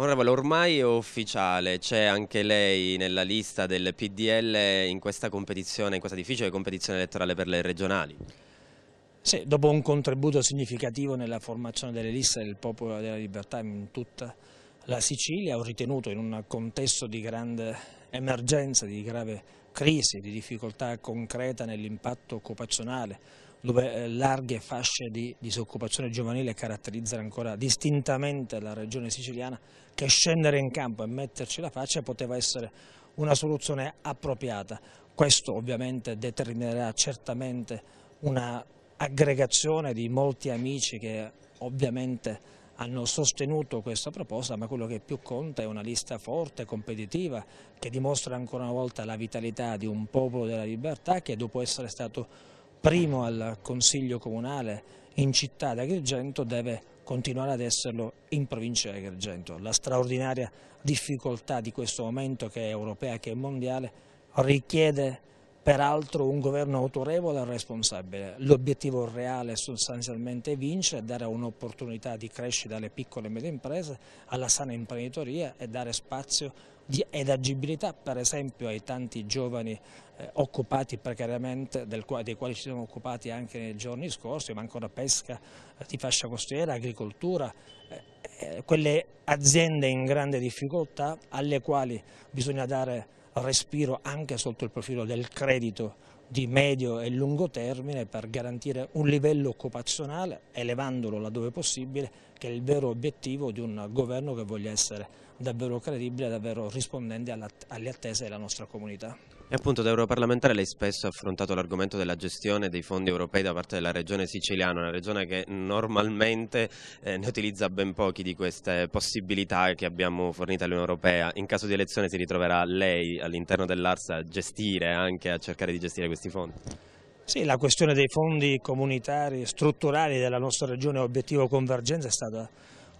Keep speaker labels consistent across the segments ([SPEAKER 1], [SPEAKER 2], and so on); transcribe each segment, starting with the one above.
[SPEAKER 1] Onorevole, ormai è ufficiale, c'è anche lei nella lista del PDL in questa competizione, in questa difficile competizione elettorale per le regionali?
[SPEAKER 2] Sì, dopo un contributo significativo nella formazione delle liste del Popolo della Libertà in tutta la Sicilia, ho ritenuto in un contesto di grande emergenza, di grave crisi, di difficoltà concreta nell'impatto occupazionale dove eh, larghe fasce di disoccupazione giovanile caratterizzano ancora distintamente la regione siciliana, che scendere in campo e metterci la faccia poteva essere una soluzione appropriata. Questo ovviamente determinerà certamente un'aggregazione di molti amici che ovviamente hanno sostenuto questa proposta, ma quello che più conta è una lista forte, competitiva, che dimostra ancora una volta la vitalità di un popolo della libertà che dopo essere stato primo al Consiglio Comunale in città di Agrigento deve continuare ad esserlo in provincia di Agrigento. La straordinaria difficoltà di questo momento che è europea, che è mondiale, richiede peraltro un governo autorevole e responsabile. L'obiettivo reale sostanzialmente è vincere, dare un'opportunità di crescita alle piccole e medie imprese, alla sana imprenditoria e dare spazio ed agibilità per esempio ai tanti giovani eh, occupati precariamente, qua, dei quali ci siamo occupati anche nei giorni scorsi, ma ancora pesca eh, di fascia costiera, agricoltura, eh, eh, quelle aziende in grande difficoltà alle quali bisogna dare respiro anche sotto il profilo del credito di medio e lungo termine per garantire un livello occupazionale elevandolo laddove possibile che è il vero obiettivo di un governo che voglia essere davvero credibile, davvero rispondente alle attese della nostra comunità.
[SPEAKER 1] E appunto da europarlamentare lei spesso ha affrontato l'argomento della gestione dei fondi europei da parte della regione siciliana, una regione che normalmente eh, ne utilizza ben pochi di queste possibilità che abbiamo fornito all'Unione Europea. In caso di elezione si ritroverà lei all'interno dell'Arsa a gestire anche a cercare di gestire questi fondi?
[SPEAKER 2] Sì, la questione dei fondi comunitari strutturali della nostra regione obiettivo convergenza è stata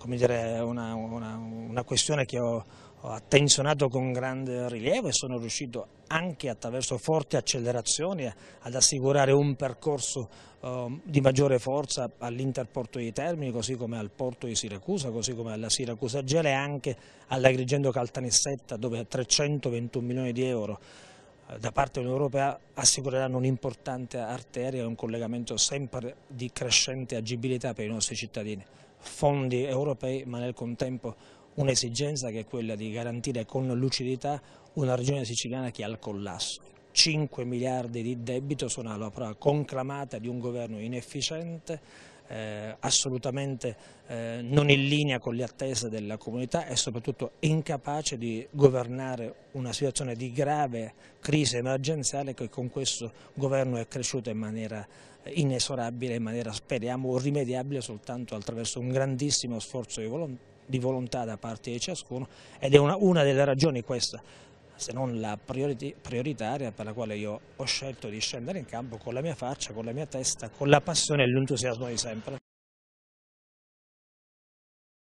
[SPEAKER 2] dire, una, una, una, questione che ho, ho attenzionato con grande rilievo e sono riuscito anche attraverso forti accelerazioni ad assicurare un percorso eh, di maggiore forza all'interporto di Termini, così come al porto di Siracusa, così come alla Siracusa Gela e anche all'Agrigento Caltanissetta dove 321 milioni di euro da parte dell'Unione Europea assicureranno un'importante arteria e un collegamento sempre di crescente agibilità per i nostri cittadini. Fondi europei ma nel contempo un'esigenza che è quella di garantire con lucidità una regione siciliana che è al collasso. 5 miliardi di debito sono alla prova conclamata di un governo inefficiente eh, assolutamente eh, non in linea con le attese della comunità e soprattutto incapace di governare una situazione di grave crisi emergenziale che con questo governo è cresciuta in maniera eh, inesorabile, in maniera speriamo rimediabile soltanto attraverso un grandissimo sforzo di volontà da parte di ciascuno ed è una, una delle ragioni questa se non la prioritaria per la quale io ho scelto di scendere in campo con la mia faccia, con la mia testa, con la passione e l'entusiasmo di sempre.